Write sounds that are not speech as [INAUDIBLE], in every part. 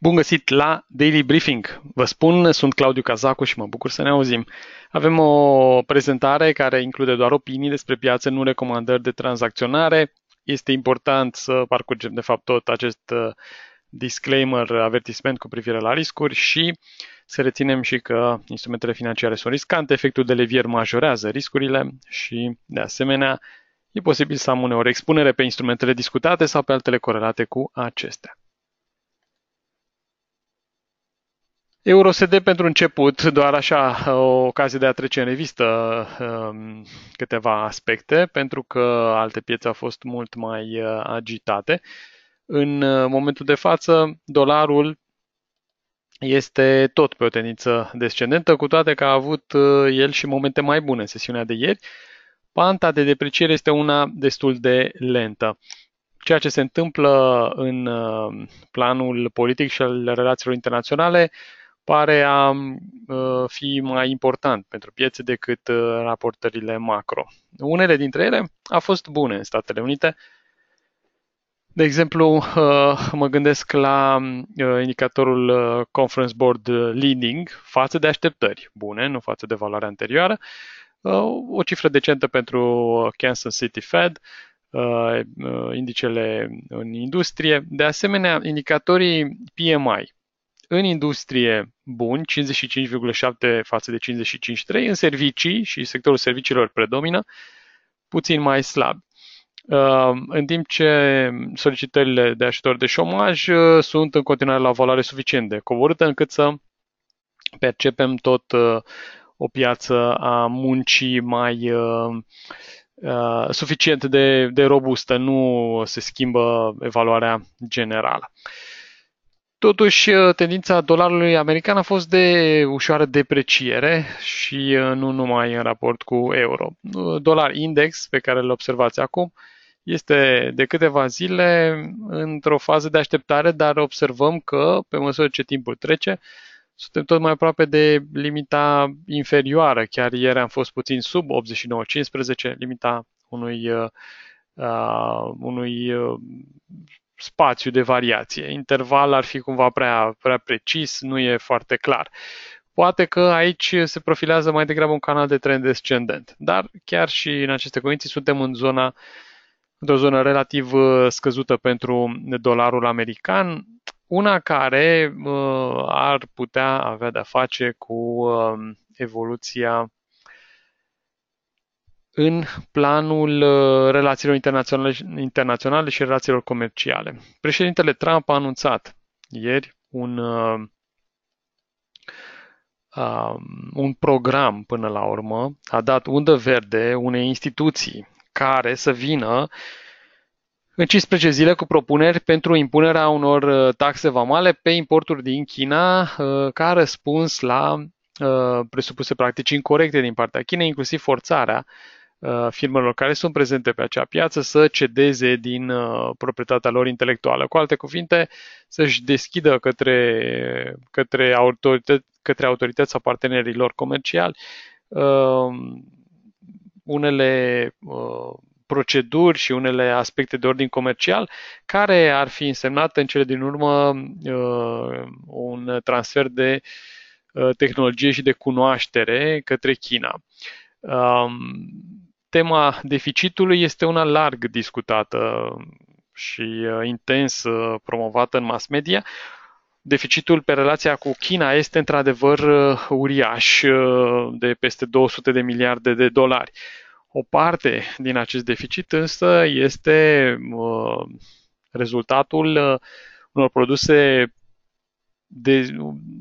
Bun găsit la Daily Briefing. Vă spun, sunt Claudiu Cazacu și mă bucur să ne auzim. Avem o prezentare care include doar opinii despre piață, nu recomandări de tranzacționare. Este important să parcurgem, de fapt, tot acest uh, disclaimer, avertisment cu privire la riscuri și să reținem și că instrumentele financiare sunt riscante, efectul de levier majorează riscurile și, de asemenea, e posibil să am uneori expunere pe instrumentele discutate sau pe altele corelate cu acestea. EuroSD pentru început, doar așa o ocazie de a trece în revistă um, câteva aspecte, pentru că alte piețe au fost mult mai uh, agitate. În uh, momentul de față, dolarul este tot pe o tendință descendentă, cu toate că a avut uh, el și momente mai bune în sesiunea de ieri. Panta de depreciere este una destul de lentă ceea ce se întâmplă în uh, planul politic și al relațiilor internaționale pare a uh, fi mai important pentru piețe decât uh, raportările macro. Unele dintre ele au fost bune în Statele Unite. De exemplu, uh, mă gândesc la indicatorul Conference Board Leading față de așteptări bune, nu față de valoarea anterioară. O cifră decentă pentru Kansas City Fed, indicele în industrie. De asemenea, indicatorii PMI, în industrie bun, 55,7 față de 55,3, în servicii și sectorul serviciilor predomină, puțin mai slab. Uh, în timp ce solicitările de ajutor de șomaj uh, sunt în continuare la valoare suficient de coborâtă încât să percepem tot uh, o piață a muncii mai suficient de, de robustă, nu se schimbă evaluarea generală. Totuși, uh, tendința dolarului american a fost de ușoară depreciere și uh, nu numai în raport cu euro. Uh, dolar index, pe care îl observați acum, este de câteva zile într-o fază de așteptare, dar observăm că, pe măsură ce timpul trece, suntem tot mai aproape de limita inferioară. Chiar ieri am fost puțin sub 89,15, limita unui, uh, unui uh, spațiu de variație. Interval ar fi cumva prea, prea precis, nu e foarte clar. Poate că aici se profilează mai degrabă un canal de trend descendent, dar chiar și în aceste condiții suntem în zona într-o zonă relativ uh, scăzută pentru dolarul american, una care uh, ar putea avea de-a face cu uh, evoluția în planul uh, relațiilor internaționale, internaționale și relațiilor comerciale. Președintele Trump a anunțat ieri un, uh, um, un program până la urmă, a dat undă verde unei instituții care să vină în 15 zile cu propuneri pentru impunerea unor uh, taxe vamale pe importuri din China uh, ca răspuns la uh, presupuse practici incorrecte din partea Chinei, inclusiv forțarea uh, Uh, firmelor care sunt prezente pe acea piață să cedeze din uh, proprietatea lor intelectuală. Cu alte cuvinte, să-și deschidă către, către, autorități, către autorități sau partenerii lor comerciali uh, unele proceduri și unele aspecte de ordin comercial care ar fi însemnat în cele din urmă un transfer de tehnologie și de cunoaștere către China. Um, Tema deficitului este una larg discutată și uh, intens uh, promovată în mass media. Deficitul pe relația cu China este într-adevăr uh, uriaș, de peste 200 de miliarde de dolari. O parte din acest deficit însă este rezultatul unor produse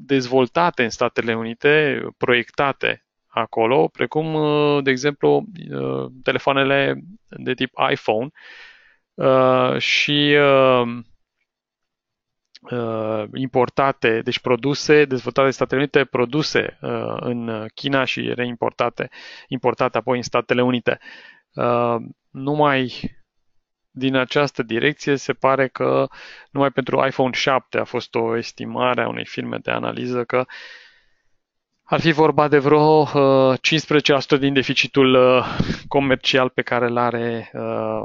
dezvoltate în Statele Unite, proiectate acolo, precum, uh, de exemplu, uh, telefoanele de tip iPhone uh, și importate, deci produse dezvoltate în Statele Unite, produse în China și reimportate, importate apoi în Statele Unite. Numai din această direcție se pare că numai pentru iPhone 7 a fost o estimare a unei firme de analiză că uh, ar fi vorba de vreo 15% uh, din deficitul uh, comercial pe care îl are uh,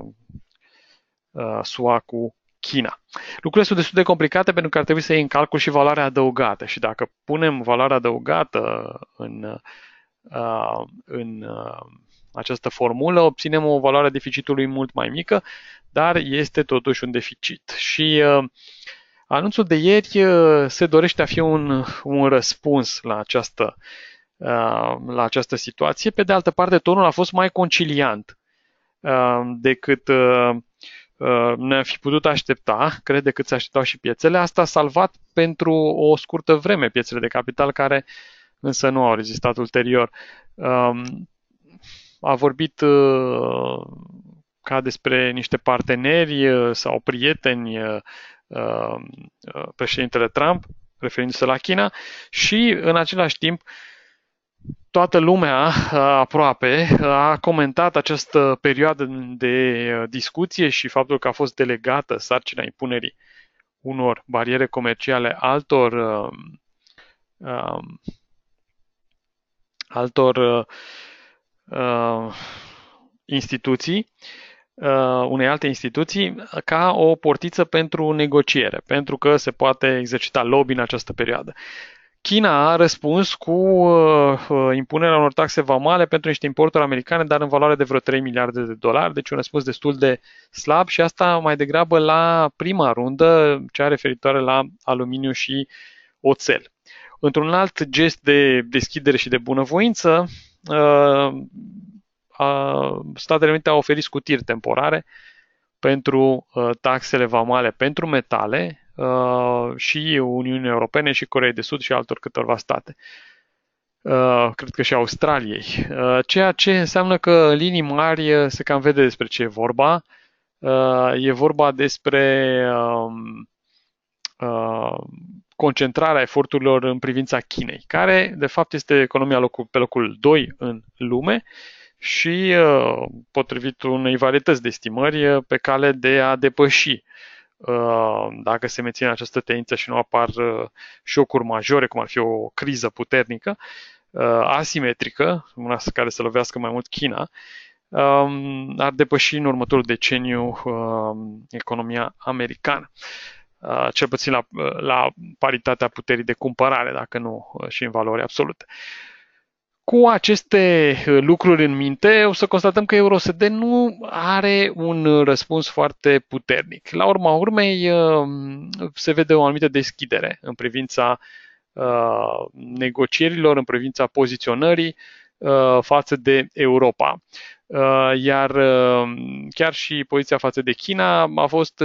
SUA cu China. Lucrurile sunt destul de complicate pentru că ar trebui să iei în calcul și valoarea adăugată și dacă punem valoarea adăugată în, în această formulă, obținem o valoare a deficitului mult mai mică, dar este totuși un deficit. Și uh, Anunțul de ieri uh, se dorește a fi un, un răspuns la această, uh, la această situație. Pe de altă parte, tonul a fost mai conciliant uh, decât ne-am fi putut aștepta, cred, decât se așteptau și piețele. Asta a salvat pentru o scurtă vreme piețele de capital, care însă nu au rezistat ulterior. Um, a vorbit ca despre niște parteneri sau prieteni Um, uh, președintele Trump, referindu-se la China, și în același timp toată lumea uh, aproape uh, a comentat această perioadă de discuție și faptul că a fost delegată sarcina impunerii unor bariere comerciale altor um, um altor uh, instituții Uh, unei alte instituții ca o portiță pentru negociere, pentru că se poate exercita lobby în această perioadă. China a răspuns cu uh, impunerea unor taxe vamale pentru niște importuri americane, dar în valoare de vreo 3 miliarde de dolari, deci un răspuns destul de slab și asta mai degrabă la prima rundă, cea referitoare la aluminiu și oțel. Într-un alt gest de deschidere și de bunăvoință, uh, a, Statele Unite au oferit scutiri temporare pentru uh, taxele vamale pentru metale uh, și Uniunii Europene și Coreei de Sud și altor câtorva state. Uh, cred că și Australiei. Uh, ceea ce înseamnă că în linii mari uh, se cam vede despre ce e vorba. Uh, e vorba despre uh, uh, concentrarea eforturilor în privința Chinei, care de fapt este economia locul, pe locul 2 în lume uh, și, uh, potrivit unei varietăți de estimări, uh, pe cale de a depăși uh, dacă se menține această tendință și nu apar șocuri majore, cum ar fi o criză puternică, asimetrică, una care să lovească mai mult China, um, ar depăși în următorul deceniu um, economia americană. Cel puțin la, la paritatea puterii de cumpărare, dacă nu și în valori absolute. Cu aceste uh, lucruri în minte, o să constatăm că EuroSD nu are un răspuns foarte puternic. La urma urmei, um, se vede o anumită deschidere în privința uh, negocierilor, în privința poziționării uh, față de Europa. Iar um, chiar și poziția față de China a fost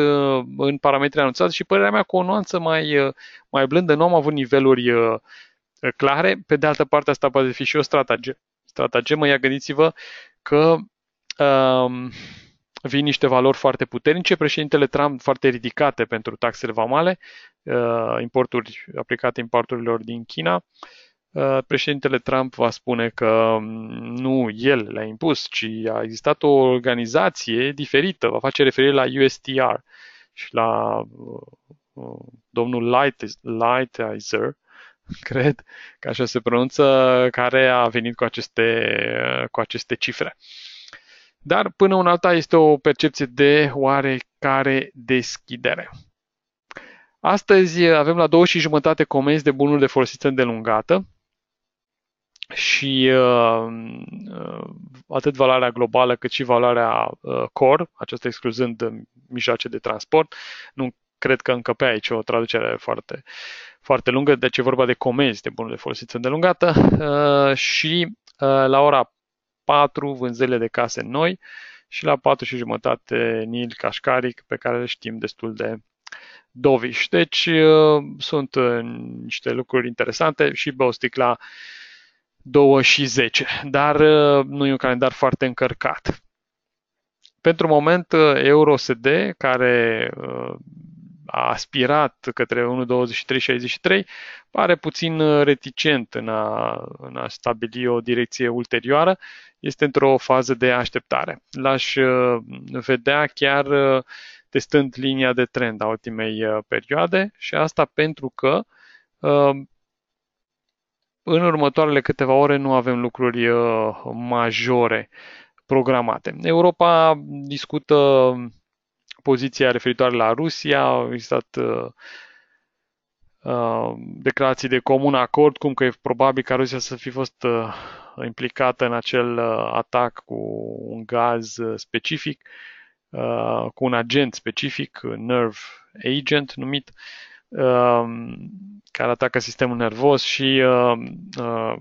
în parametri anunțați și părerea mea cu o nuanță mai, mai blândă, nu am avut niveluri clare. Pe de altă parte, asta poate fi și o strategie. Stratagemă, ia gândiți-vă că um, vin niște valori foarte puternice, președintele Trump foarte ridicate pentru taxele vamale, uh, importuri aplicate importurilor din China. Uh, președintele Trump va spune că um, nu el le-a impus, ci a existat o organizație diferită, va face referire la USTR și la uh, uh, domnul Lighthizer, [LAUGHS] cred că așa se pronunță, care a venit cu aceste, cu aceste cifre. Dar până una alta este o percepție de oarecare deschidere. Astăzi avem la două și jumătate comenzi de bunuri de folosință îndelungată și uh, atât valoarea globală cât și valoarea uh, core, aceasta excluzând mijloace de transport. Nu cred că încă pe aici o traducere foarte uh, foarte lungă, deci e vorba de comenzi de bunuri de folosință îndelungată uh, și uh, la ora 4 vânzările de case noi și la 4 și jumătate Nil Cașcaric, pe care le știm destul de doviș. Deci uh, sunt niște lucruri interesante și o la 2 și 10, dar nu e un calendar foarte încărcat. Pentru moment, EuroSD, care a aspirat către 1.23.63, pare puțin uh, reticent în a, în a stabili o direcție ulterioară, este într-o fază de așteptare. L-aș uh, vedea chiar uh, testând linia de trend a ultimei perioade și asta pentru că în următoarele câteva ore nu avem lucruri majore programate. Europa discută poziția referitoare la Rusia, au existat uh, uh, declarații de comun acord, cum că e probabil ca Rusia să fi fost uh, implicată în acel atac cu un gaz specific, cu un agent specific, nerve agent numit, care atacă sistemul nervos și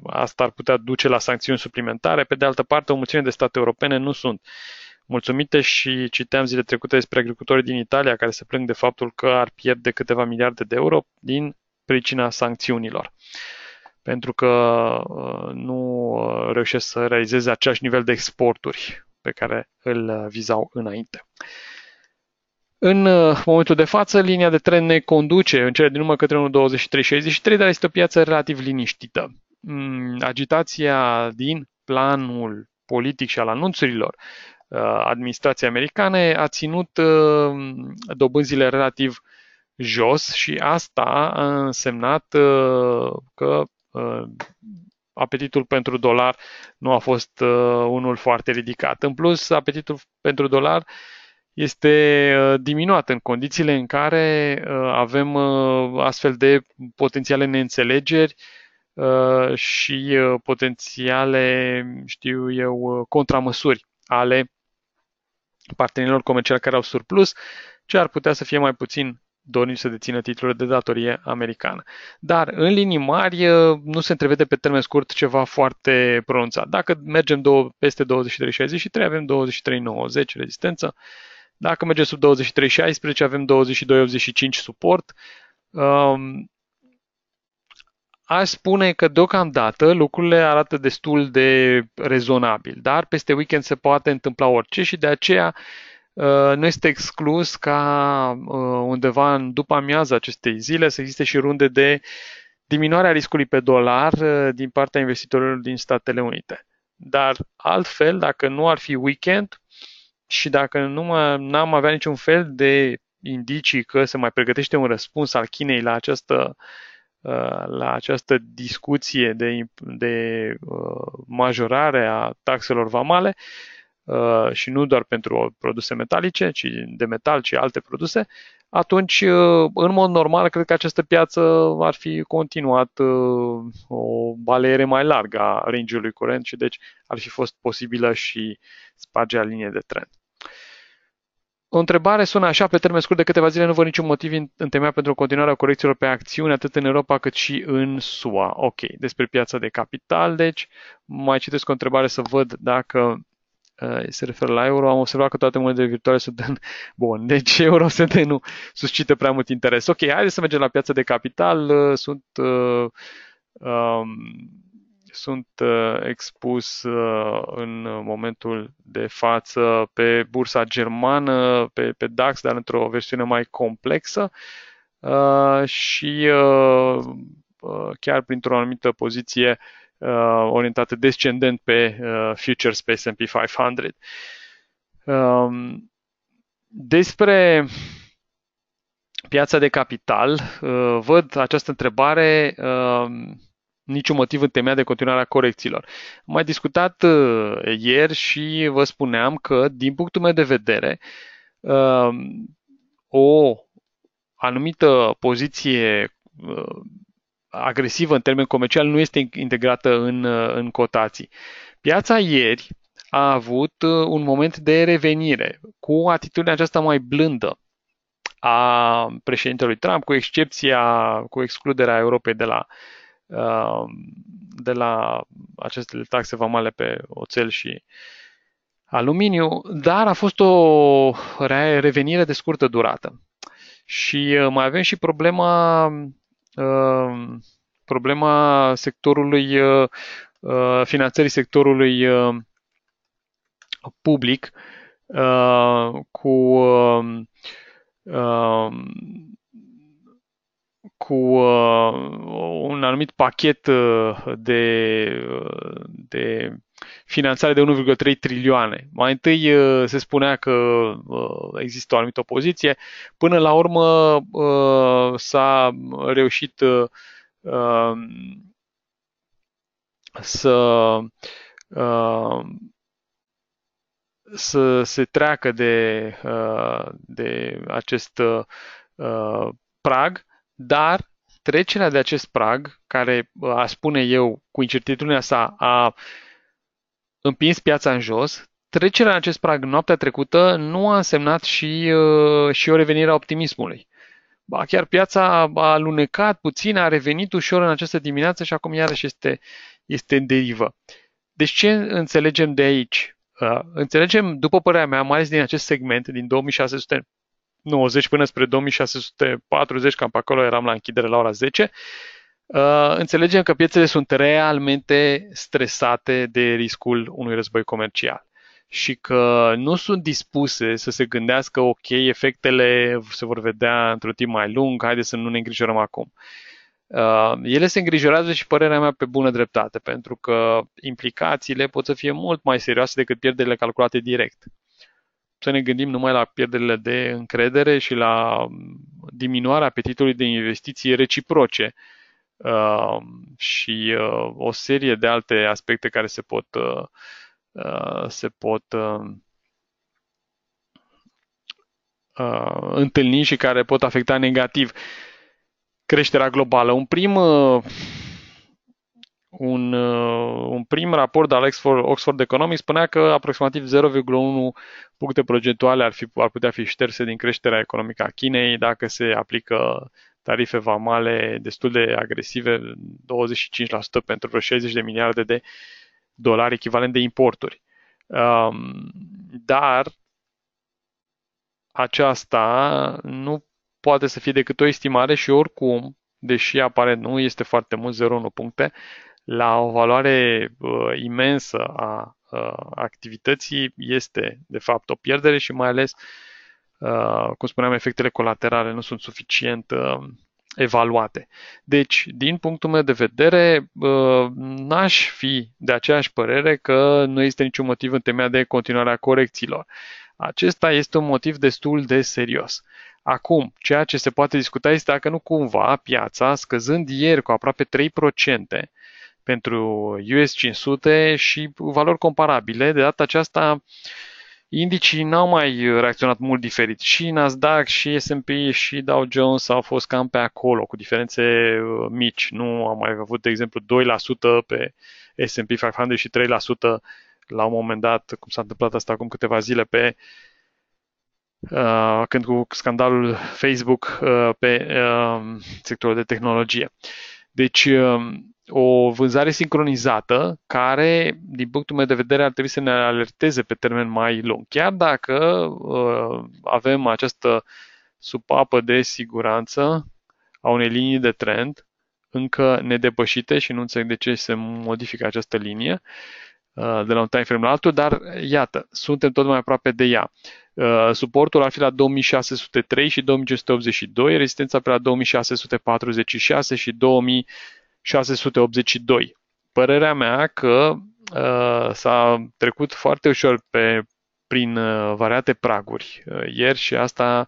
asta ar putea duce la sancțiuni suplimentare. Pe de altă parte, o mulțime de state europene nu sunt uh, mulțumite și citeam zile trecute despre agricultorii din Italia care se plâng de faptul că ar pierde câteva miliarde de euro din pricina sancțiunilor pentru că uh, nu uh, reușesc să realizeze același nivel de exporturi pe care îl uh, vizau înainte. În momentul de față, linia de tren ne conduce în cele din urmă către 1.23.63, dar este o piață relativ liniștită. Mm, agitația din planul politic și al anunțurilor Uh, administrației americane a ținut uh, dobânzile relativ jos și asta a însemnat uh, că apetitul pentru dolar nu a fost unul foarte ridicat. În plus, apetitul pentru dolar este diminuat în condițiile în care avem astfel de potențiale neînțelegeri și potențiale, știu eu, contramăsuri ale partenerilor comerciali care au surplus, ce ar putea să fie mai puțin dornici să dețină titlurile de datorie americană. Dar, în linii mari, ă, nu se întrevede pe termen scurt ceva foarte pronunțat. Dacă mergem două, peste 23,63, avem 23,90 rezistență. Dacă mergem sub 23,16, avem 22,85 suport. Aș spune că deocamdată lucrurile arată destul de rezonabil, dar peste weekend se poate întâmpla orice și de aceea uh, nu este exclus ca uh, undeva în după amiaza acestei zile să existe și runde de diminuarea riscului pe dolar uh, din partea investitorilor din Statele Unite. Dar altfel, dacă nu ar fi weekend și dacă nu mă, n-am avea niciun fel de indicii că se mai pregătește un răspuns al Chinei la această uh, Uh, la această discuție de, de uh, majorare a taxelor vamale uh, și nu doar pentru produse metalice, ci de metal, ci alte produse, atunci, în mod normal, cred că această piață ar fi continuat o baleere mai largă a range-ului curent și deci ar fi fost posibilă și spargerea linie de trend. O întrebare sună așa, pe termen scurt de câteva zile nu văd niciun motiv în temea pentru continuarea corecțiilor pe acțiuni atât în Europa cât și în SUA. Ok, despre piața de capital, deci mai citesc o întrebare să văd dacă uh, se referă la euro. Am observat că toate monedele virtuale sunt în... [LAUGHS] Bun, deci euro ST nu suscită prea mult interes. Ok, haideți să mergem la piața de capital. Uh, sunt uh, um, sunt uh, expus uh, în momentul de față pe bursa germană, pe, pe DAX, dar într-o versiune mai complexă uh, și chiar printr-o anumită poziție orientată descendent pe futures pe S&P 500. Um, despre piața de capital, văd această întrebare um, niciun motiv în temea de continuarea corecțiilor. Am mai discutat uh, ieri și vă spuneam că, din punctul meu de vedere, uh, o anumită poziție uh, agresivă în termen comercial nu este integrată în, uh, în cotații. Piața ieri a avut uh, un moment de revenire cu atitudinea aceasta mai blândă a președintelui Trump, cu excepția, cu excluderea Europei de la uh, Um, de la aceste taxe vamale pe oțel și aluminiu, dar a fost o revenire de scurtă durată. Și uh, mai avem și problema um, problema sectorului uh, uh, finanțării sectorului public cu um, cu uh, un anumit pachet uh, de, uh, de finanțare de 1,3 trilioane. Mai întâi se spunea că există o anumită opoziție, până la urmă s-a reușit um, să să se treacă de, de acest prag dar trecerea de acest prag, care uh, a spune eu cu incertitudinea sa a împins piața în jos, trecerea în acest prag noaptea trecută nu a însemnat și, uh, și o revenire a optimismului. Ba, chiar piața a alunecat puțin, a revenit ușor în această dimineață și acum iarăși este, este în derivă. Deci ce înțelegem de aici? Uh, înțelegem, după părerea mea, mai ales din acest segment, din 2600 90 până spre 2640, cam pe acolo eram la închidere la ora 10, uh, înțelegem că piețele sunt realmente stresate de riscul unui război comercial și că nu sunt dispuse să se gândească, ok, efectele se vor vedea într-un timp mai lung, haide să nu ne îngrijorăm acum. Uh, ele se îngrijorează și părerea mea pe bună dreptate, pentru că implicațiile pot să fie mult mai serioase decât pierderile calculate direct să ne gândim numai la pierderile de încredere și la mm, diminuarea apetitului de investiții reciproce uh, și uh, o serie de alte aspecte care se pot, uh, uh se pot uh, uh, întâlni și care pot afecta negativ creșterea globală. Un prim un, uh, un prim raport al Oxford, Oxford Economics spunea că aproximativ 0,1 puncte procentuale ar, fi, ar putea fi șterse din creșterea economică a Chinei dacă se aplică tarife vamale destul de agresive, 25% pentru vreo 60 de miliarde de dolari echivalent de importuri. Um, dar aceasta nu poate să fie decât o estimare și oricum, deși aparent nu este foarte mult, 0,1 puncte, la o valoare uh, imensă a uh, activității este, de fapt, o pierdere și mai ales, uh, cum spuneam, efectele colaterale nu sunt suficient uh, evaluate. Deci, din punctul meu de vedere, n-aș fi de aceeași părere că nu este niciun motiv în temea de continuarea corecțiilor. Acesta este un motiv destul de serios. Acum, ceea ce se poate discuta este dacă nu cumva piața, scăzând ieri cu aproape 3%, pentru US 500 și valori comparabile. De data aceasta, indicii n-au mai reacționat mult diferit. Și Nasdaq, și S&P, și Dow Jones au fost cam pe acolo, cu diferențe uh, mici. Nu am mai avut, de exemplu, 2% pe S&P 500 și 3% la un moment dat, cum s-a întâmplat asta acum câteva zile pe uh, când cu scandalul Facebook uh, pe sectorul de tehnologie. Deci, o vânzare sincronizată care, din punctul meu de vedere, ar trebui să ne alerteze pe termen mai lung. Chiar dacă uh, avem această supapă de siguranță a unei linii de trend încă nedepășite și nu înțeleg de ce se modifică această linie uh, de la un time frame la altul, dar iată, suntem tot mai aproape de ea. Uh, suportul ar fi la 2603 și 2582, rezistența pe la 2646 și 2000 682. Părerea mea că uh, s-a trecut foarte ușor pe, prin uh, variate praguri uh, ieri și asta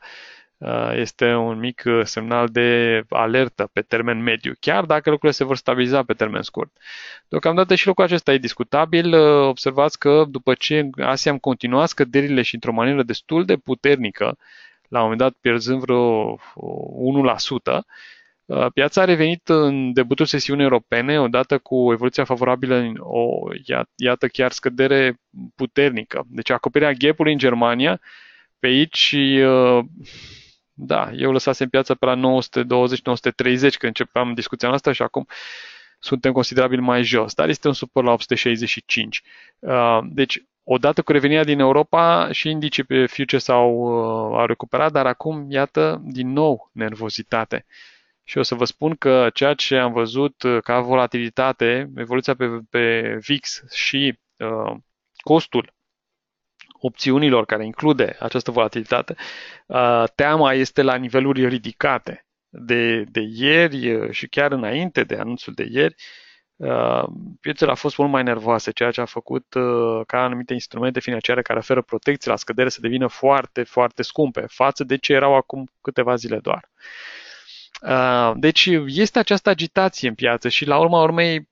uh, este un mic uh, semnal de alertă pe termen mediu, chiar dacă lucrurile se vor stabiliza pe termen scurt. Deocamdată și locul acesta e discutabil. Uh, observați că după ce am continuat scăderile și într-o manieră destul de puternică, la un moment dat pierzând vreo 1%, Uh, piața a revenit în debutul sesiunii europene, odată cu evoluția favorabilă, o, iată chiar scădere puternică. Deci acoperirea gapului în Germania, pe aici, uh, da, eu lăsasem piața pe la 920-930 când începeam discuția asta și acum suntem considerabil mai jos, dar este un suport la 865. Uh, deci, odată cu revenirea din Europa și indicii pe future s-au au recuperat, dar acum, iată, din nou nervozitate. Uh, și o să vă spun că ceea ce am văzut uh, ca volatilitate, evoluția pe, pe VIX și uh, costul opțiunilor care include această volatilitate, uh, teama este la niveluri ridicate. De, de ieri uh, și chiar înainte de anunțul de ieri, uh, piețele au fost mult mai nervoase, ceea ce a făcut uh, ca anumite instrumente financiare care oferă protecție la scădere să devină foarte, foarte scumpe față de ce erau acum câteva zile doar. Uh, Ah, deci este această agitație în piață și la urma urmei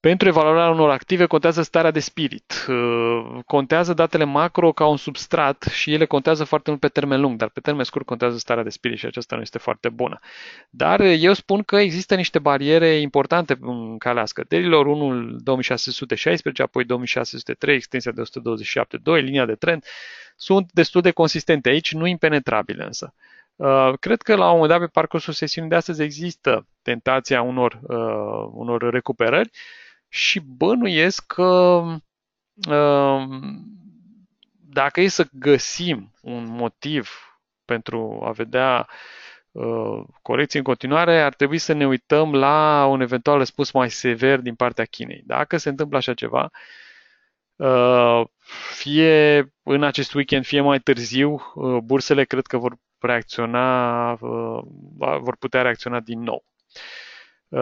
pentru evaluarea unor active contează starea de spirit, ah, contează datele macro ca un substrat și ele contează foarte mult pe termen lung, dar pe termen scurt contează starea de spirit și aceasta nu este foarte bună. Dar eu spun că există niște bariere importante în calea scăderilor, unul 2616, apoi 2603, extensia de 127.2, linia de trend, sunt destul de consistente aici, nu impenetrabile însă. Uh, cred că la un moment dat pe parcursul sesiunii de astăzi există tentația unor, uh, unor recuperări și bănuiesc că uh, dacă e să găsim un motiv pentru a vedea corecții în continuare, ar trebui să ne uităm la un eventual răspuns mai sever din partea Chinei. Dacă se întâmplă așa ceva, fie în acest weekend, fie mai târziu, bursele cred că vor reacționa, uh, vor putea reacționa din nou.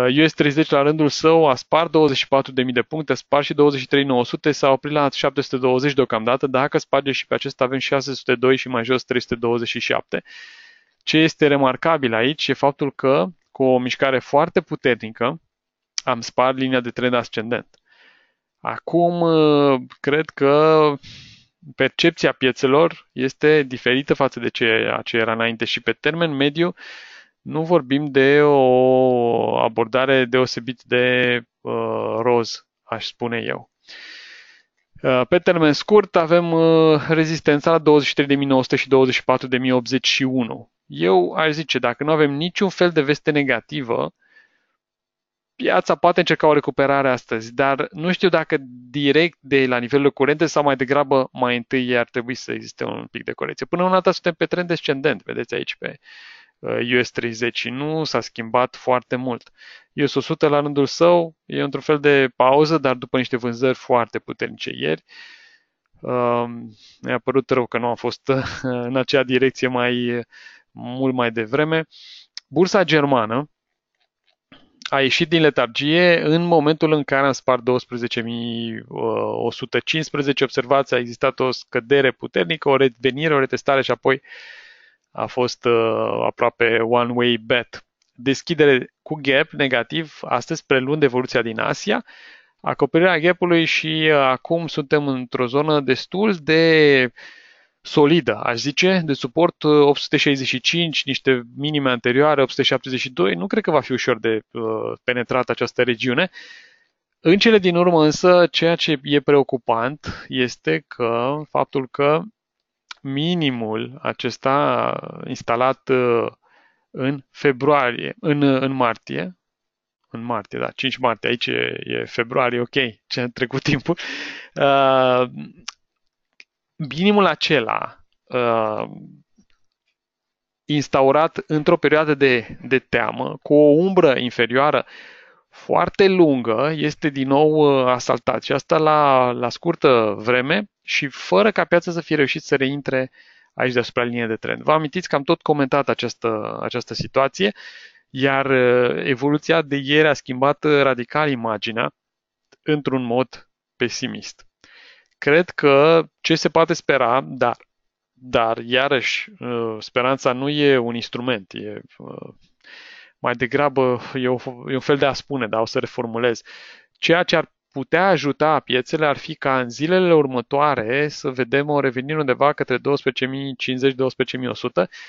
US uh, 30 la rândul său a spart 24.000 de puncte, spart și 23.900, s-a oprit la 720 deocamdată, dacă sparge și pe acest avem 602 și mai jos 327. Ce este remarcabil aici e faptul că cu o mișcare foarte puternică am spart linia de trend ascendent. Acum uh, cred că percepția piețelor este diferită față de ceea ce era înainte și pe termen mediu nu vorbim de o abordare deosebit de uh, roz, aș spune eu. Uh, pe termen scurt avem uh, rezistența la 23.900 și 24.081. Eu aș zice, dacă nu avem niciun fel de veste negativă, piața poate încerca o recuperare astăzi, dar nu știu dacă direct de la nivelul curente sau mai degrabă mai întâi ar trebui să existe un pic de corecție. Până una dată suntem pe trend descendent, vedeți aici pe US uh, 30 și nu s-a schimbat foarte mult. US 100 la rândul său e într-un fel de pauză, dar după niște vânzări foarte puternice ieri. Um, mi-a părut rău că nu am fost uh, în acea direcție mai uh, mult mai devreme. Bursa germană, a ieșit din letargie în momentul în care am spart 12.115 uh, observații, a existat o scădere puternică, o revenire, o retestare și apoi a fost uh, aproape one-way bet. Deschidere cu gap negativ, astăzi prelund evoluția din Asia, acoperirea gapului și uh, acum suntem într-o zonă destul de uh, solidă, aș zice, de suport 865, uh, niște minime anterioare, 872, nu cred că va fi ușor de uh, penetrat această regiune. În cele din urmă însă, ceea ce e preocupant este că faptul că minimul acesta instalat uh, în februarie, în, în martie, în martie, da, 5 martie, aici e, e februarie, ok, ce a trecut timpul, uh, minimul acela uh, instaurat într-o perioadă de, de teamă, cu o umbră inferioară foarte lungă, este din nou uh, asaltat și asta la, la scurtă vreme și fără ca piața să fie reușit să reintre aici deasupra liniei de trend. Vă amintiți că am tot comentat această, această situație, iar uh, evoluția de ieri a schimbat uh, radical imaginea într-un mod pesimist cred că ce se poate spera, dar, dar iarăși, uh, speranța nu e un instrument, e uh, mai degrabă e, o, e un fel de a spune, dar o să reformulez. Ceea ce ar putea ajuta piețele ar fi ca în zilele următoare să vedem o revenire undeva către 12.050-12.100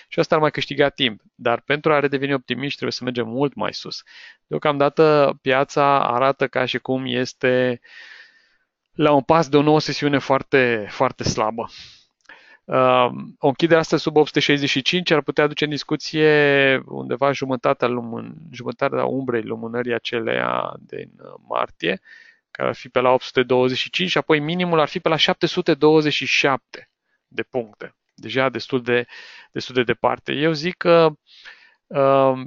și asta ar mai câștiga timp. Dar pentru a redeveni optimiști trebuie să mergem mult mai sus. Deocamdată piața arată ca și cum este uh, la un pas de o nouă sesiune foarte, foarte slabă. Uh, o închidere asta sub 865 ar putea duce în discuție undeva jumătatea, lumân, jumătatea umbrei lumânării acelea din uh, martie, care ar fi pe la 825 și apoi minimul ar fi pe la 727 de puncte. Deja destul de, destul de departe. Eu zic că uh,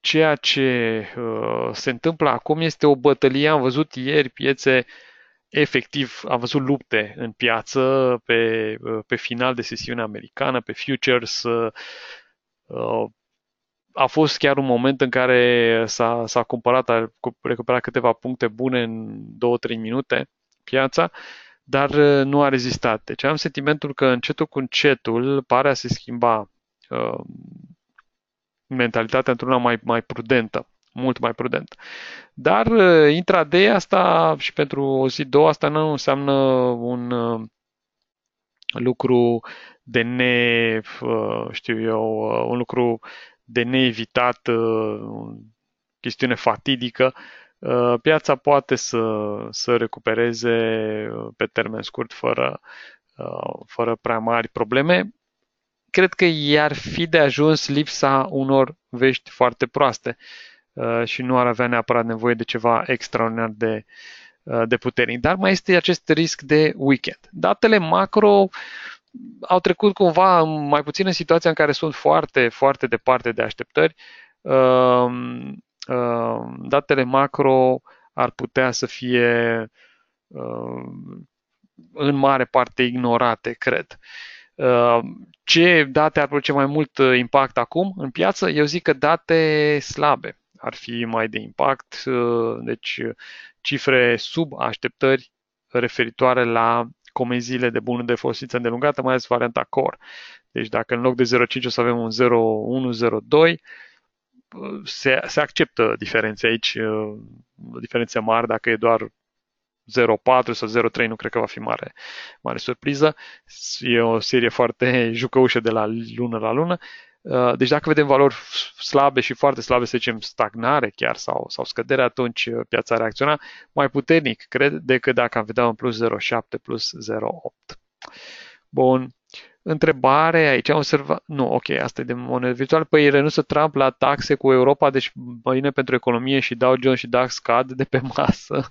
ceea ce uh, se întâmplă acum este o bătălie. Am văzut ieri piețe uh, efectiv am văzut lupte în piață pe, uh, pe final de sesiune americană, pe futures. Uh, uh, a fost chiar un moment în care s-a, s-a cumpărat, a recuperat câteva puncte bune în 2-3 minute piața, dar nu a rezistat. Deci am sentimentul că încetul cu încetul pare a se schimba mentalitatea într-una mai, mai prudentă mult mai prudent. Dar uh, intraday asta și pentru o zi, două, asta nu înseamnă un uh, lucru de ne, uh, știu eu, un lucru de neevitat, o chestiune fatidică, piața poate să, să recupereze pe termen scurt fără, fără prea mari probleme. Cred că i-ar fi de ajuns lipsa unor vești foarte proaste. Uh, Uh, și nu ar avea neapărat nevoie de ceva extraordinar de, uh, de puternic. Dar mai este acest risc de weekend. Datele macro au trecut cumva mai puțin în situația în care sunt foarte, foarte departe de așteptări. Um, um, datele macro ar putea să fie um, în mare parte ignorate, cred. Uh, ce date ar produce mai mult impact acum în piață? Eu zic că date slabe ar fi mai de impact, uh, deci uh, cifre sub așteptări referitoare la comenzile de bunuri de folosință îndelungată, mai ales varianta core. Deci dacă în loc de 0,5 o să avem un 0,102, uh, se, se acceptă diferențe aici, diferențe mari, dacă e doar 0.4 sau 0.3 nu cred că va fi mare, mare surpriză. E o serie foarte jucăușă de la lună la lună. Uh, deci dacă vedem valori slabe și foarte slabe, să zicem stagnare chiar sau, sau scădere, atunci uh, piața reacționa mai puternic, cred, decât dacă am vedea un plus 0,7, plus 0,8. Bun. Întrebare aici, am observat... Nu, ok, asta e de monedă virtuală. Păi renunță Trump la taxe cu Europa, deci mâine pentru economie și Dow Jones și DAX cad de pe masă.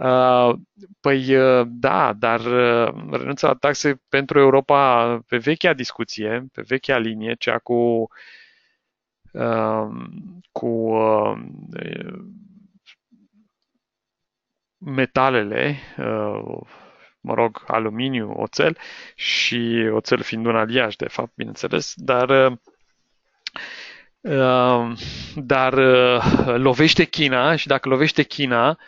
Uh, păi uh, da, dar uh, renunța la taxe pentru Europa pe vechea discuție, pe vechea linie, cea cu, cu metalele, mă rog, aluminiu, oțel și oțel fiind un aliaj, de fapt, bineînțeles, dar dar lovește China și dacă lovește China,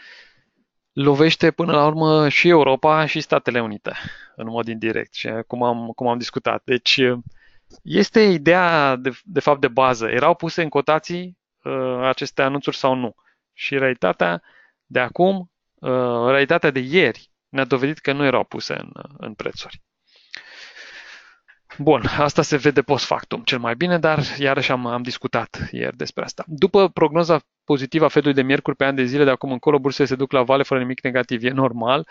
lovește până la urmă și Europa și Statele Unite, în mod indirect, și uh, cum am, cum am discutat. Deci uh, este ideea, de, de fapt, de bază. Erau puse în cotații uh, aceste anunțuri sau nu? Și realitatea de acum, uh, realitatea de ieri, ne-a dovedit că nu erau puse în, uh, în prețuri. Bun, asta se vede post factum cel mai bine, dar iarăși am, am discutat ieri despre asta. După prognoza pozitivă a Fedului de miercuri pe ani de zile, de acum încolo bursele se duc la vale fără nimic negativ, e normal.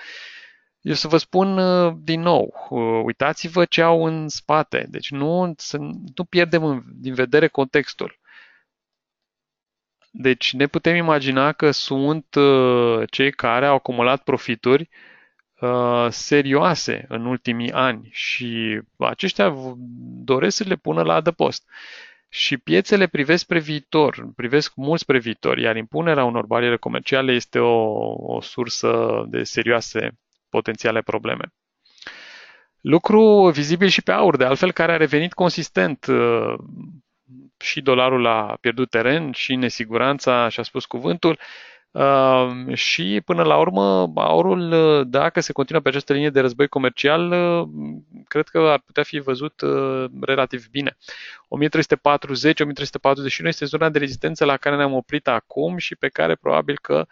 Eu să vă spun uh, din nou, uh, uitați-vă ce au în spate, deci nu, să, nu pierdem din vedere contextul. Deci ne putem imagina că sunt uh, cei care au acumulat profituri uh, Uh, serioase în ultimii ani și aceștia doresc să le pună la adăpost. Și piețele privesc spre viitor, privesc mult spre viitor, iar impunerea unor bariere comerciale este o, o sursă de serioase potențiale probleme. Lucru vizibil și pe aur, de altfel, care a revenit consistent. Uh, și dolarul a pierdut teren și nesiguranța și-a spus cuvântul și până la urmă, aurul, dacă se continuă pe această linie de război comercial, cred că ar putea fi văzut uh, relativ bine. 1340-1341 este zona de rezistență la care ne-am oprit acum și pe care probabil că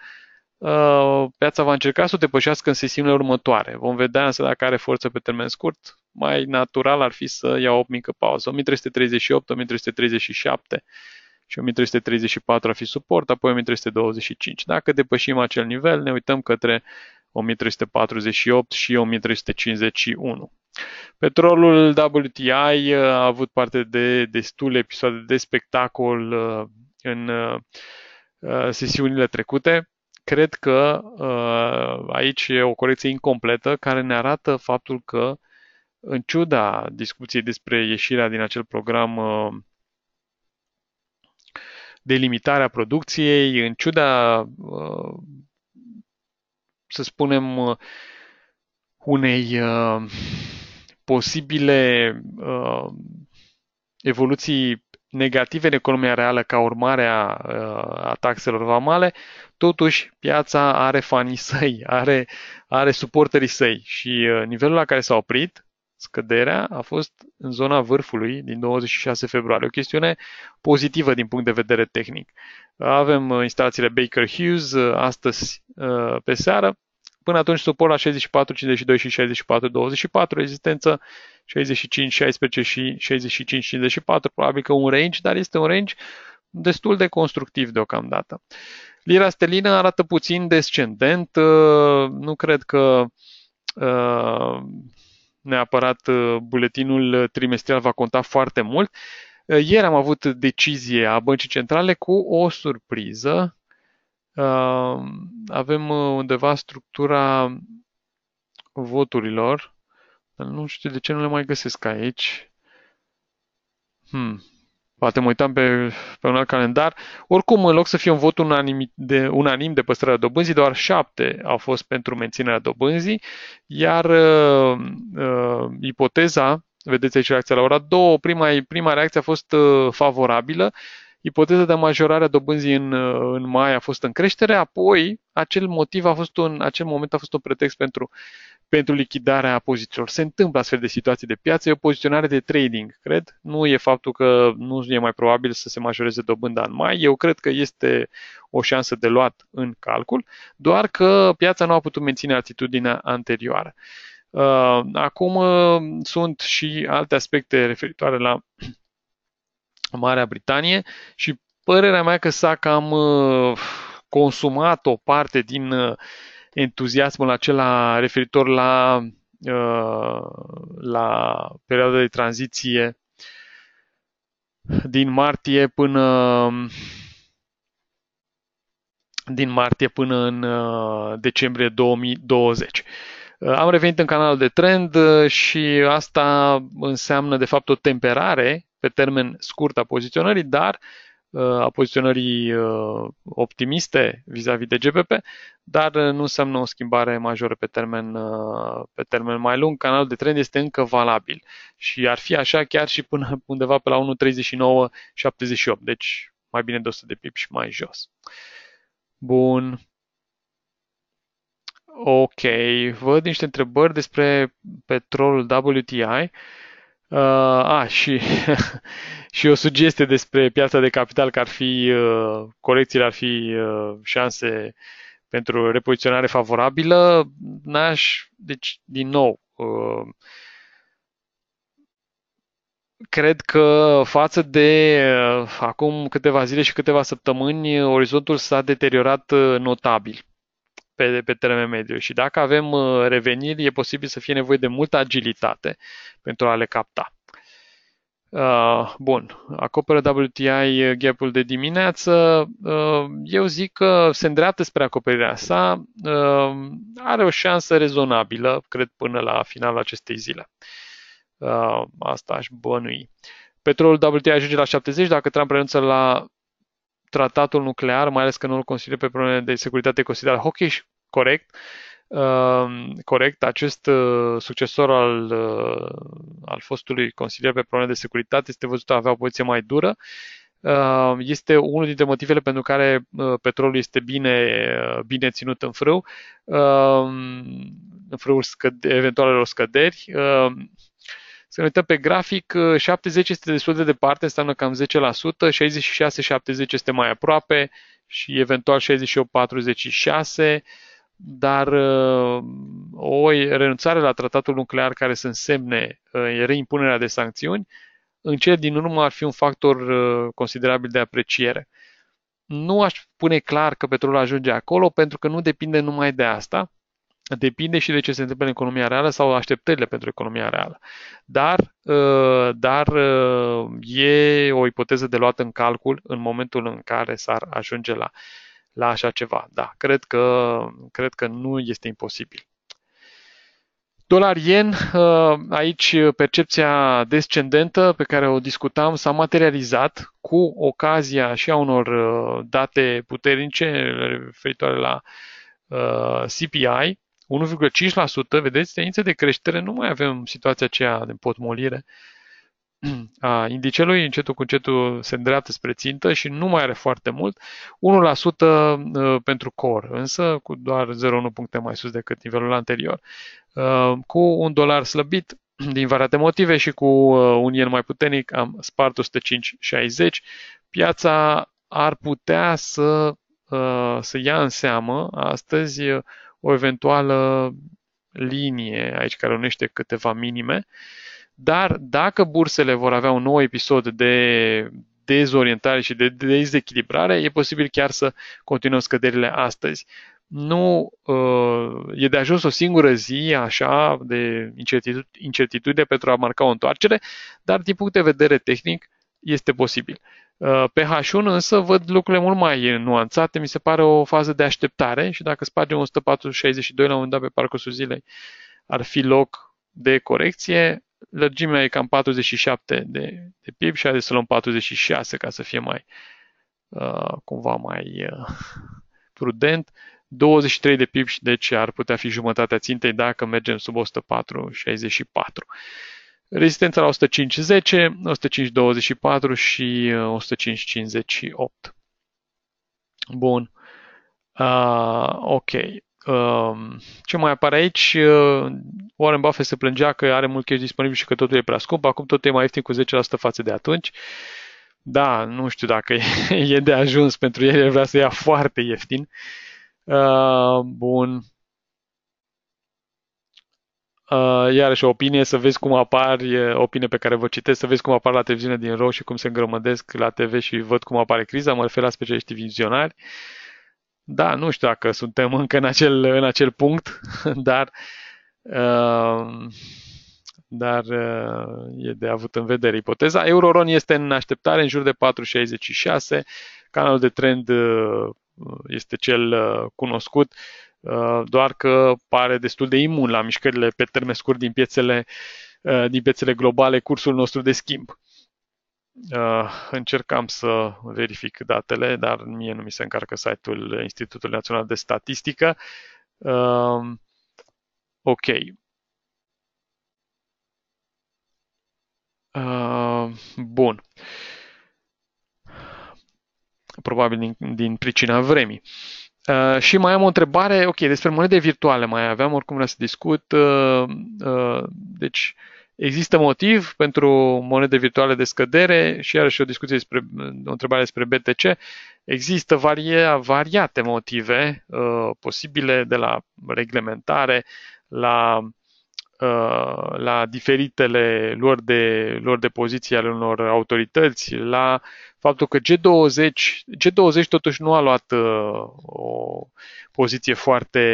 uh, piața va încerca să o depășească în sesiunile următoare. Vom vedea însă dacă are forță pe termen scurt. Mai natural ar fi să ia o mică pauză. 1338-1337 și 1334 ar fi suport, apoi 1325. Dacă depășim acel nivel, ne uităm către 1348 și 1351. Petrolul WTI uh, a avut parte de destule episoade de spectacol uh, în uh, sesiunile trecute. Cred că aici e o corecție incompletă care ne arată faptul că, în ciuda discuției despre ieșirea din acel program delimitarea producției, în ciuda, uh, să spunem, uh, unei uh, posibile evoluții negative în economia reală ca urmare a, a taxelor vamale, totuși piața are fanii săi, are, are suporterii săi și nivelul la care s-a oprit, Scăderea a fost în zona vârfului din 26 februarie. O chestiune pozitivă din punct de vedere tehnic. Avem uh, instalațiile Baker Hughes uh, astăzi uh, pe seară. Până atunci suport la 64, 52 și 64, 24, rezistență 65, 16 și 65, 54. Probabil că un range, dar este un range destul de constructiv deocamdată. Lira stelină arată puțin descendent. Nu cred că neapărat uh, buletinul uh, trimestrial va conta foarte mult. Uh, ieri am avut decizie a băncii centrale cu o surpriză. Avem undeva structura voturilor. Nu știu de ce nu le mai găsesc aici. Hmm, Poate mă uitam pe, pe un alt calendar. Oricum, în loc să fie un vot unanim de, unanim de păstrarea dobânzii, doar șapte au fost pentru menținerea dobânzii, iar uh, uh, ipoteza, vedeți aici reacția la ora 2, prima, prima reacție a fost uh, favorabilă, ipoteza de majorare a dobânzii în, uh, în mai a fost în creștere, apoi acel motiv a fost un, acel moment a fost un pretext pentru pentru lichidarea pozițiilor. Se întâmplă astfel de situații de piață, e o poziționare de trading, cred. Nu e faptul că nu e mai probabil să se majoreze dobânda în mai, eu cred că este o șansă de luat în calcul, doar că piața nu a putut menține atitudinea anterioară. Uh, acum uh, sunt și alte aspecte referitoare la [CLEARS THROAT] Marea Britanie și părerea mea că s-a cam uh, consumat o parte din entuziasmul acela referitor la, uh, la perioada de tranziție din martie până din martie până în uh, decembrie 2020. Uh, am revenit în canalul de trend și asta înseamnă de fapt o temperare pe termen scurt a poziționării, dar uh, Uh, a poziționării uh, optimiste vis-a-vis de GPP, dar uh, nu înseamnă o schimbare majoră pe termen, pe termen mai lung. Canalul de trend este încă valabil și ar fi așa chiar și până [LAUGHS] undeva pe la 1.39.78, deci mai bine de 100 de pip și mai jos. Bun. Ok, văd niște întrebări despre petrolul WTI. Uh, Uh, a, și, [LAUGHS] și o sugestie despre piața de capital, că ar fi, uh, corecțiile ar fi uh, șanse pentru repoziționare favorabilă. N-aș, deci, din nou, uh, cred că față de uh, acum câteva zile și câteva săptămâni, orizontul s-a deteriorat uh, notabil pe, pe termen mediu. Și dacă avem uh, reveniri, e posibil să fie nevoie de multă agilitate pentru a le capta. Uh, bun, acoperă WTI uh, gapul de dimineață. Uh, eu zic că se îndreaptă spre acoperirea sa. Uh, are o șansă rezonabilă, cred, până la finalul acestei zile. Uh, asta aș bănui. Petrolul WTI ajunge la 70 dacă Trump renunță la tratatul nuclear, mai ales că nu îl consideră pe probleme de securitate, consideră hawkish corect, ehm, corect acest uh, succesor al, uh, al fostului consilier pe probleme de securitate este văzut a avea o poziție mai dură. Ehm, este unul dintre motivele pentru care uh, petrolul este bine, bine ținut în frâu, ehm, în frâul scăde, eventualelor scăderi. Să ne uităm pe grafic, 70 este destul de departe, înseamnă cam 10%, 66-70 este mai aproape și eventual 68-46 dar uh, o renunțare la tratatul nuclear care să însemne uh, reimpunerea de sancțiuni, în cele din urmă ar fi un factor uh, considerabil de apreciere. Nu aș pune clar că petrolul ajunge acolo pentru că nu depinde numai de asta, depinde și de ce se întâmplă în economia reală sau așteptările pentru economia reală. Dar, dar e o ipoteză de luat în calcul în momentul în care s-ar ajunge la uh, la așa ceva. Da, cred că, cred că nu este imposibil. Dolar-yen, uh, aici percepția descendentă pe care o discutam s-a materializat cu ocazia și a unor uh, date puternice referitoare la uh, CPI, 1,5%, vedeți, tendințe de creștere, nu mai avem situația aceea de potmolire, uh, [CLEARS THROAT] a indicelui, încetul cu încetul se îndreaptă spre țintă și nu mai are foarte mult, 1% ă, pentru core, însă cu doar 0,1 puncte mai sus decât nivelul anterior, ă, cu un dolar slăbit [CLEARS THROAT] din variate motive și cu ă, un yen mai puternic am spart 105,60, piața ar putea să, să ia în seamă astăzi o eventuală linie aici care unește câteva minime, uh, dar dacă bursele vor avea un nou episod de dezorientare și de dezechilibrare, e posibil chiar să continuăm scăderile astăzi. Nu uh, e de ajuns o singură zi așa de incertitudine pentru a marca o întoarcere, dar din punct de vedere tehnic este posibil. Uh, pe H1 însă văd lucrurile mult mai nuanțate, mi se pare o fază de așteptare și dacă spargem 104.62 la un moment dat pe parcursul zilei ar fi loc de corecție, lărgimea e cam 47 de, de pip și haideți să luăm 46 ca să fie mai uh, cumva mai uh, [LAUGHS] prudent. 23 de pip, deci ar putea fi jumătatea țintei dacă mergem sub 64. Rezistența la 105 24 și 58. Uh, Bun. Uh, ok. Ehm, ce mai apare aici? Eh, Warren Buffett se plângea că are mult cash disponibil și că totul e prea scump. Acum totul e mai ieftin cu 10% față de atunci. Da, nu știu dacă [LAUGHS] e de ajuns pentru el, el vrea să ia foarte ieftin. Ehm, bun. Eh, iarăși o opinie, să vezi cum apar, opinie pe care vă citesc, să vezi cum apar la televiziune din rău și cum se îngrămădesc la TV și văd cum apare criza, mă refer la specialiștii vizionari. Uh, da, nu știu dacă suntem încă în acel, în acel punct, [LAUGHS] dar, uh, dar uh, e de avut în vedere ipoteza. Euroron este în așteptare în jur de 4,66. Canalul de trend uh, este cel cunoscut, doar că pare destul de imun la mișcările pe termen scurt din piețele, din piețele globale, cursul nostru de schimb. Uh, încercam să verific datele, dar mie nu mi se încarcă site-ul Institutului Național de Statistică. Uh, ok. Uh, bun. Probabil din, din pricina vremii. Uh, și mai am o întrebare, ok, despre monede virtuale mai aveam, oricum vreau să discut. Uh, uh, deci, uh, Există motiv pentru monede virtuale de scădere și iarăși o discuție despre o întrebare despre BTC. Există varie, variate motive uh, posibile de la reglementare la Uh, la diferitele lor de, lor de poziții ale unor autorități, la faptul că G20, G20 totuși nu a luat uh, o poziție foarte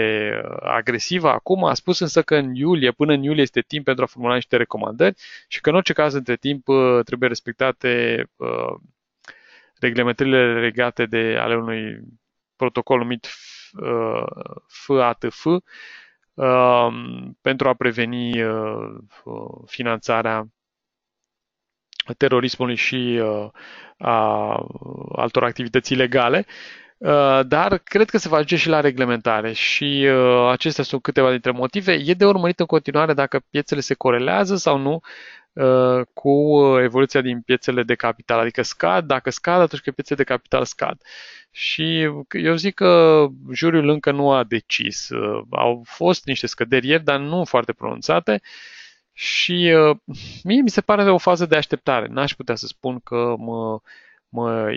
uh, agresivă acum, a spus însă că în iulie, până în iulie este timp pentru a formula niște recomandări și că în orice caz între timp trebuie respectate reglementările legate de ale unui protocol numit FATF, Um, pentru a preveni uh, finanțarea terorismului și uh, a altor activități ilegale uh, dar cred că se va ajunge și la reglementare și acestea sunt câteva dintre motive. E de urmărit în continuare dacă piețele se corelează sau nu Uh, cu uh, evoluția din piețele de capital. Adică scad, dacă scad, atunci că piețele de capital scad. Și eu zic că juriul încă nu a decis. Uh, au fost niște scăderi ieri, dar nu foarte pronunțate. Și mie mi se pare o fază de așteptare. N-aș putea să spun că mă, mă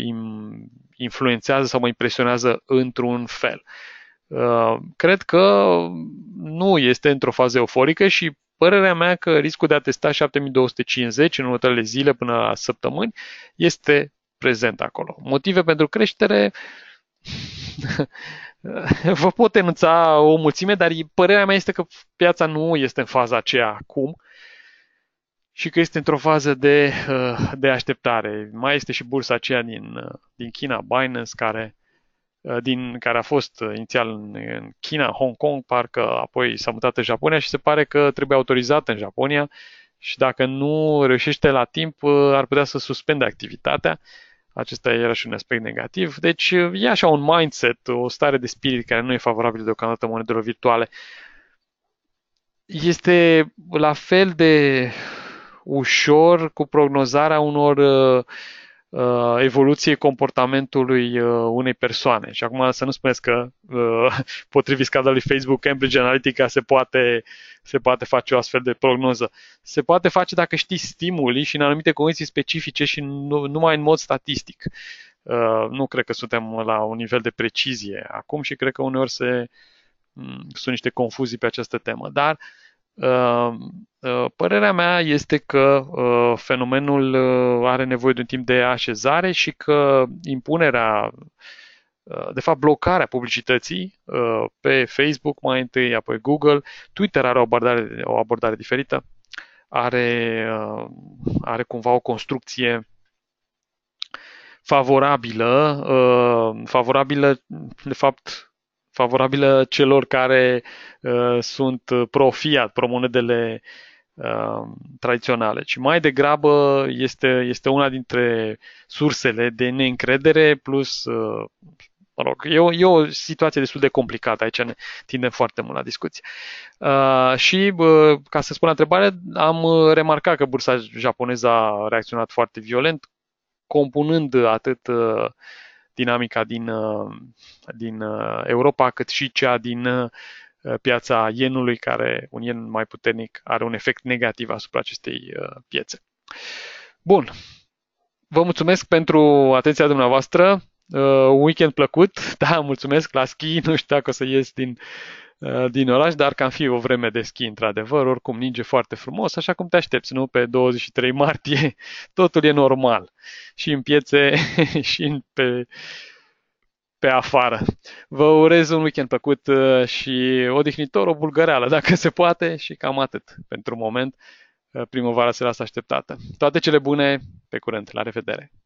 influențează sau mă impresionează într-un fel. Cred că nu este într-o fază euforică și Părerea mea că riscul de a testa 7250 în următoarele zile până la săptămâni este prezent acolo. Motive pentru creștere [LAUGHS] vă pot enunța o mulțime, dar părerea mea este că piața nu este în faza aceea acum și că este într-o fază de, uh, de așteptare. Mai este și bursa aceea din, uh, din China, Binance, care uh, Uh, din care a fost uh, inițial în, în China, Hong Kong, parcă apoi s-a mutat în Japonia și se pare că trebuie autorizat în Japonia și dacă nu reușește la timp, uh, ar putea să suspende activitatea. Acesta era și un aspect negativ. Deci e așa un mindset, o stare de spirit care nu e favorabil deocamdată monedelor virtuale. Este la fel de ușor cu prognozarea unor uh, uh, evoluției comportamentului uh, unei persoane. Și acum să nu spuneți că uh, [LAUGHS] potrivit scandalului Facebook Cambridge Analytica se poate, se poate face o astfel de prognoză. Se poate face dacă știi stimuli și în anumite condiții specifice și nu, numai în mod statistic. Uh, nu cred că suntem la un nivel de precizie acum și cred că uneori se, m- mm, sunt niște confuzii pe această temă. Dar uh, Ehm, ehm, părerea mea este că ehm, fenomenul are nevoie de un timp de așezare și că impunerea, de fapt blocarea publicității pe Facebook mai întâi, apoi Google, Twitter are o abordare, o abordare diferită, are, are cumva o construcție favorabilă, favorabilă de fapt favorabilă celor care uh, sunt pro-fiat, pro-monedele uh, tradiționale, ci mai degrabă este, este una dintre sursele de neîncredere plus uh, mă rog, e o, e o situație destul de complicată, aici ne tindem foarte mult la discuție. Uh, și, uh, ca să spun la întrebare, am remarcat că bursa japoneză a reacționat foarte violent, compunând atât uh, dinamica din, uh, din uh, Europa, cât și cea din uh, piața yenului, care un yen mai puternic are un efect negativ asupra acestei piețe. Bun. Vă mulțumesc pentru atenția dumneavoastră. Un weekend plăcut. [LAUGHS] Da, mulțumesc la schi. Nu știu dacă o să ies din Uh, din oraș, dar cam fi o vreme de schi, într-adevăr, oricum ninge foarte frumos, așa cum te aștepți, nu? Pe 23 martie [LAUGHS] totul e normal și în piețe [LAUGHS] și în pe, pe afară. Vă urez un weekend plăcut uh, și odihnitor, o bulgăreală, dacă se poate, și cam atât pentru moment. Uh, primăvara se lasă așteptată. Toate cele bune, pe curând, la revedere!